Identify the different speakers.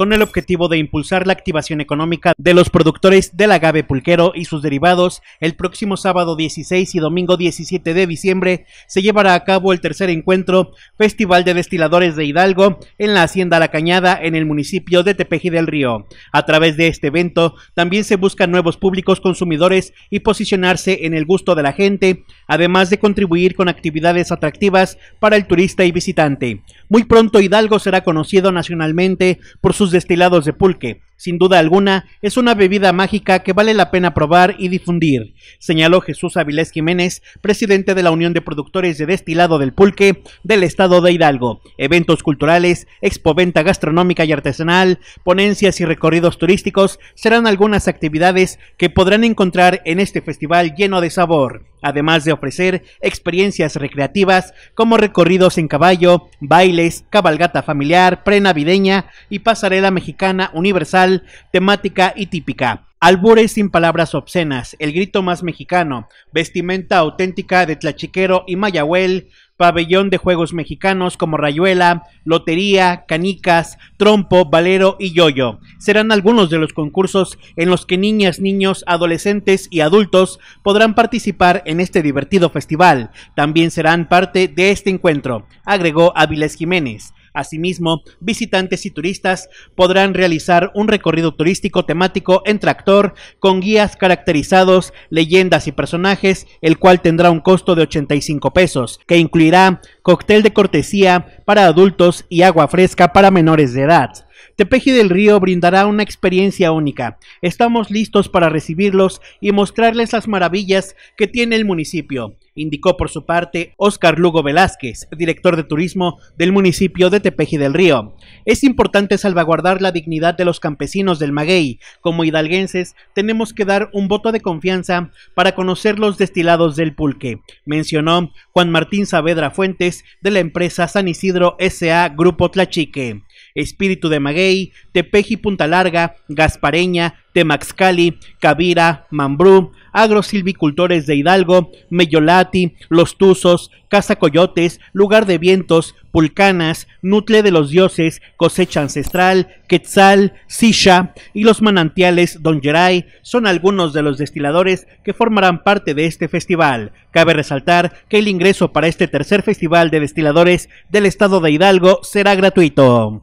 Speaker 1: con el objetivo de impulsar la activación económica de los productores del agave pulquero y sus derivados. El próximo sábado 16 y domingo 17 de diciembre se llevará a cabo el tercer encuentro Festival de Destiladores de Hidalgo en la Hacienda La Cañada en el municipio de Tepeji del Río. A través de este evento también se buscan nuevos públicos consumidores y posicionarse en el gusto de la gente además de contribuir con actividades atractivas para el turista y visitante. Muy pronto Hidalgo será conocido nacionalmente por sus destilados de pulque. Sin duda alguna, es una bebida mágica que vale la pena probar y difundir, señaló Jesús Avilés Jiménez, presidente de la Unión de Productores de Destilado del Pulque del Estado de Hidalgo. Eventos culturales, expoventa gastronómica y artesanal, ponencias y recorridos turísticos serán algunas actividades que podrán encontrar en este festival lleno de sabor además de ofrecer experiencias recreativas como recorridos en caballo, bailes, cabalgata familiar, navideña y pasarela mexicana universal, temática y típica. Albures sin palabras obscenas, el grito más mexicano, vestimenta auténtica de tlachiquero y mayahuel, pabellón de juegos mexicanos como rayuela, lotería, canicas, trompo, valero y yoyo. Serán algunos de los concursos en los que niñas, niños, adolescentes y adultos podrán participar en este divertido festival. También serán parte de este encuentro, agregó Áviles Jiménez. Asimismo, visitantes y turistas podrán realizar un recorrido turístico temático en tractor con guías caracterizados, leyendas y personajes, el cual tendrá un costo de 85 pesos, que incluye cóctel de cortesía para adultos y agua fresca para menores de edad. Tepeji del Río brindará una experiencia única. Estamos listos para recibirlos y mostrarles las maravillas que tiene el municipio, indicó por su parte Oscar Lugo Velázquez, director de turismo del municipio de Tepeji del Río. Es importante salvaguardar la dignidad de los campesinos del maguey. Como hidalguenses, tenemos que dar un voto de confianza para conocer los destilados del pulque, mencionó Juan Martín Saavedra Fuentes de la empresa San Isidro SA Grupo Tlachique. Espíritu de Maguey, Tepeji Punta Larga, Gaspareña, Temaxcali, Cavira, Mambrú, Agrosilvicultores de Hidalgo, Meyolati, Los Tuzos, Casa Coyotes, Lugar de Vientos, Pulcanas, Nutle de los Dioses, Cosecha Ancestral, Quetzal, Sisha y los manantiales Don Geray son algunos de los destiladores que formarán parte de este festival. Cabe resaltar que el ingreso para este tercer festival de destiladores del estado de Hidalgo será gratuito.